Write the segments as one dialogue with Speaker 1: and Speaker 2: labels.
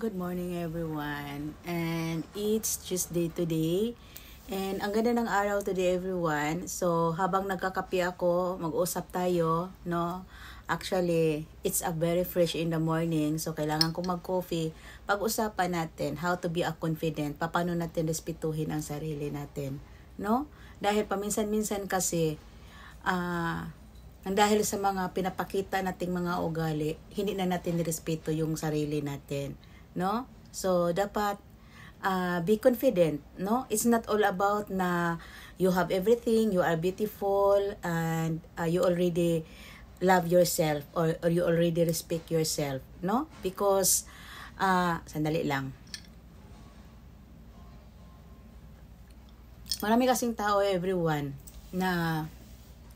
Speaker 1: Good morning everyone. And it's Tuesday today. And ang ganda ng araw today everyone. So habang nagkakape ako, mag-usap tayo, no? Actually, it's a very fresh in the morning. So kailangan kong mag-coffee. Pag-usapan natin how to be a confident. Paano natin respetuhin ang sarili natin, no? Dahil paminsan-minsan kasi ah uh, ang dahil sa mga pinapakita nating mga ugali, hindi na natin nirespeto yung sarili natin no? So dapat uh, be confident, no? It's not all about na you have everything, you are beautiful and uh, you already love yourself or, or you already respect yourself, no? Because uh, sandali lang. Marami kasing tao everyone na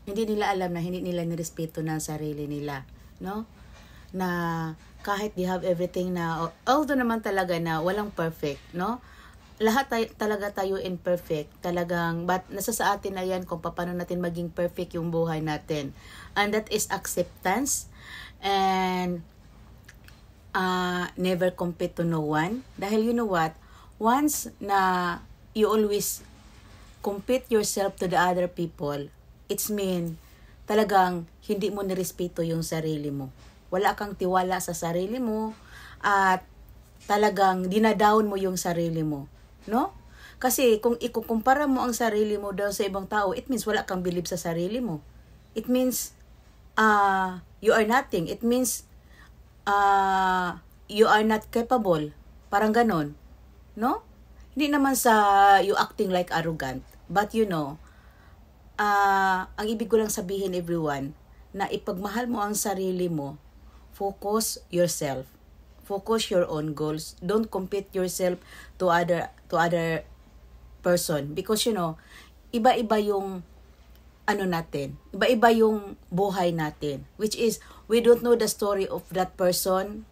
Speaker 1: hindi nila alam na hindi nila nirespeto na sarili nila, no? na kahit they have everything na, although naman talaga na walang perfect, no? Lahat tayo, talaga tayo imperfect. Talagang, but nasa sa atin na yan kung paano natin maging perfect yung buhay natin. And that is acceptance and uh, never compete to no one. Dahil you know what? Once na you always compete yourself to the other people, it's mean talagang hindi mo nirespeto yung sarili mo wala kang tiwala sa sarili mo at talagang dinadown mo yung sarili mo, no? Kasi kung ikukumpara mo ang sarili mo daw sa ibang tao, it means wala kang believe sa sarili mo. It means uh, you are nothing. It means uh, you are not capable. Parang ganon. No? Hindi naman sa you acting like arrogant. But you know, uh, ang ibig ko lang sabihin everyone, na ipagmahal mo ang sarili mo, focus yourself focus your own goals don't compete yourself to other to other person because you know iba-iba yung ano natin iba-iba yung buhay natin which is we don't know the story of that person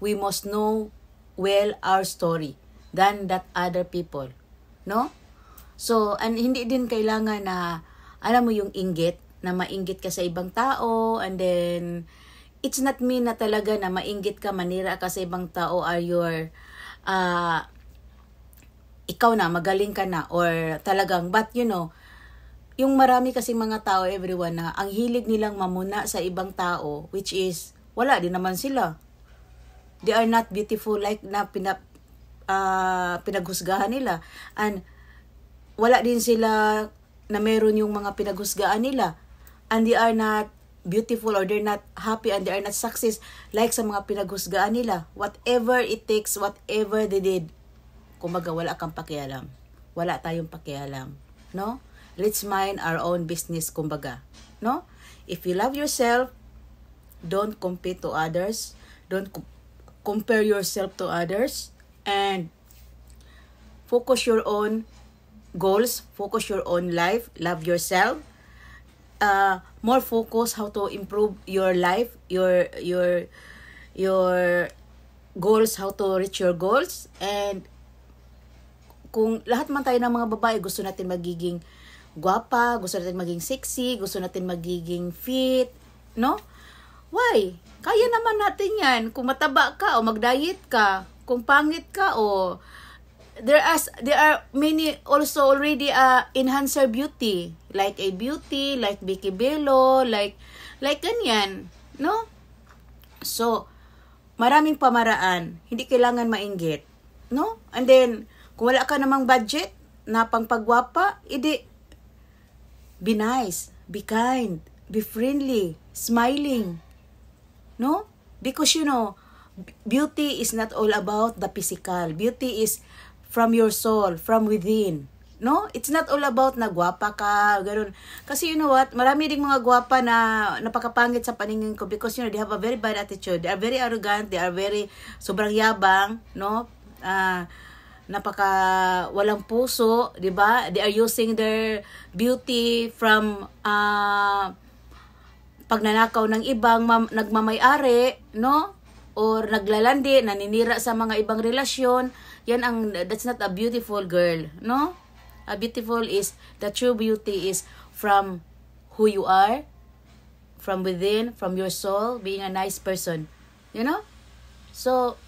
Speaker 1: we must know well our story than that other people no so and hindi din kailangan na alam mo yung inggit na mainggit ka sa ibang tao and then it's not mean na talaga na mainggit ka, manira ka sa ibang tao are your uh, ikaw na, magaling ka na or talagang, but you know, yung marami kasi mga tao, everyone na, ang hilig nilang mamuna sa ibang tao, which is, wala din naman sila. They are not beautiful like na pinap, uh, pinaghusgahan nila. And, wala din sila na meron yung mga pinaghusgaan nila. And they are not beautiful or they're not happy and they are not success like sa mga pinaghusgaan nila whatever it takes whatever they did kumbaga wala kang pakialam wala tayong pakialam no let's mind our own business kumbaga no if you love yourself don't compete to others don't com- compare yourself to others and focus your own goals focus your own life love yourself uh, more focus how to improve your life, your your your goals, how to reach your goals and kung lahat man tayo ng mga babae gusto natin magiging guwapa, gusto natin maging sexy, gusto natin magiging fit, no? Why? Kaya naman natin 'yan kung mataba ka o mag-diet ka, kung pangit ka o there as there are many also already uh, enhancer beauty like a beauty like Vicky Bello like like ganyan no so maraming pamaraan hindi kailangan mainggit no and then kung wala ka namang budget na pangpagwapa edi be nice be kind be friendly smiling no because you know beauty is not all about the physical beauty is from your soul, from within. No? It's not all about na gwapa ka, ganun. Kasi you know what, marami ding mga gwapa na napakapangit sa paningin ko because you know, they have a very bad attitude. They are very arrogant, they are very sobrang yabang, no? Uh, napaka walang puso, 'di ba? They are using their beauty from uh, pagnanakaw ng ibang nagmamay-ari, no? Or naglalandi, naninira sa mga ibang relasyon yan ang, that's not a beautiful girl, no? A beautiful is, the true beauty is from who you are, from within, from your soul, being a nice person. You know? So,